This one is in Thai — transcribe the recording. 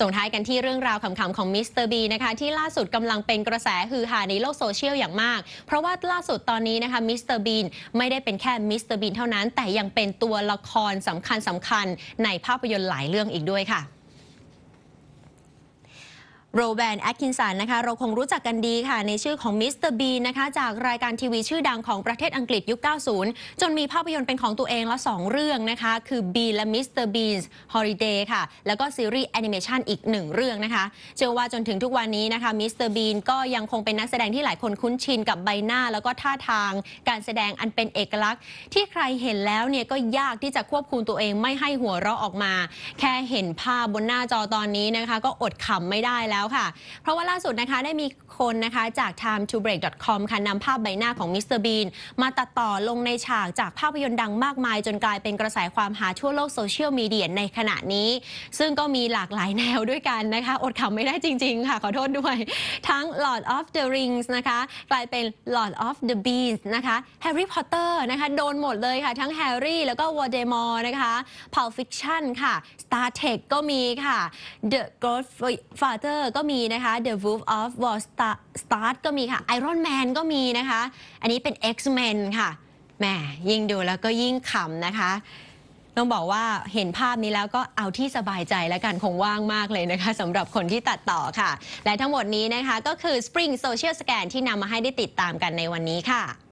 ส่งท้ายกันที่เรื่องราวขำๆของมิสเตอร์บีนะคะที่ล่าสุดกำลังเป็นกระแสฮือฮาในโลกโซเชียลอย่างมาก เพราะว่าล่าสุดตอนนี้นะคะมิสเตอร์บีไม่ได้เป็นแค่มิสเตอร์บีเท่านั้นแต่ยังเป็นตัวละครสำคัญสคัญในภาพยนตร์หลายเรื่องอีกด้วยค่ะโรแบนแอตคินสันนะคะเราคงรู้จักกันดีค่ะ ในชื่อของมิสเตอร์บีนะคะจากรายการทีวีชื่อดังของประเทศอังกฤษยุค 90 จนมีภาพยนตร์เป็นของตัวเองแล้ว 2 เรื่องนะคะ คือ B และ Mr. b e a ์ฮอลิเดย์ค่ะแล้วก็ซีรีส์แอนิเมชันอีก 1 เรื่องนะคะเชื่อว่าจนถึงทุกวันนี้นะคะมิสเตอร์บีนก็ยังคงเป็นนักแสดงที่หลายคนคุ้นชินกับใบหน้าแล้วก็ท่าทางการแสดงอันเป็นเอกลักษณ์ที่ใครเห็นแล้วเนี่ยก็ยากที่จะควบคุมตัวเองไม่ให้หัวเราะออกมา แค่เห็นภาพบนหน้าจอตอนนี้นะคะก็อดขำไม่ได้แล้วแล้วค่ะเพราะว่าล่าสุดนะคะได้มีคนนะคะจาก time to break com ค่ะนำภาพใบหน้าของมิสเตอร์บีนมาตัดต่อลงในฉากจากภาพยนตร์ดังมากมายจนกลายเป็นกระแสความหาทั่วโลกโซเชียลมีเดียในขณะนี้ ซึ่งก็มีหลากหลายแนวด้วยกันนะคะ อดขำไม่ได้จริงๆค่ะขอโทษด้วย ทั้ง Lord of the Rings นะคะกลายเป็น Lord of the Beans นะคะ Harry Potter นะคะโดนหมดเลยค่ะทั้งแฮร์รี่แล้วก็วอเดมอ r t นะคะ p u l p Fiction ค่ะ Star Trek ก็มีค่ะ The Godfather ก็มีนะคะ The Wolf of Wall Street ก็มีค่ะ Iron Man ก็มีนะคะ อันนี้เป็น X-Men ค่ะ แหมยิ่งดูแล้วก็ยิ่งขำนะคะ ต้องบอกว่าเห็นภาพนี้แล้วก็เอาที่สบายใจแล้วกัน คงว่างมากเลยนะคะสำหรับคนที่ตัดต่อค่ะ และทั้งหมดนี้นะคะก็คือ Spring Social Scan ที่นำมาให้ได้ติดตามกันในวันนี้ค่ะ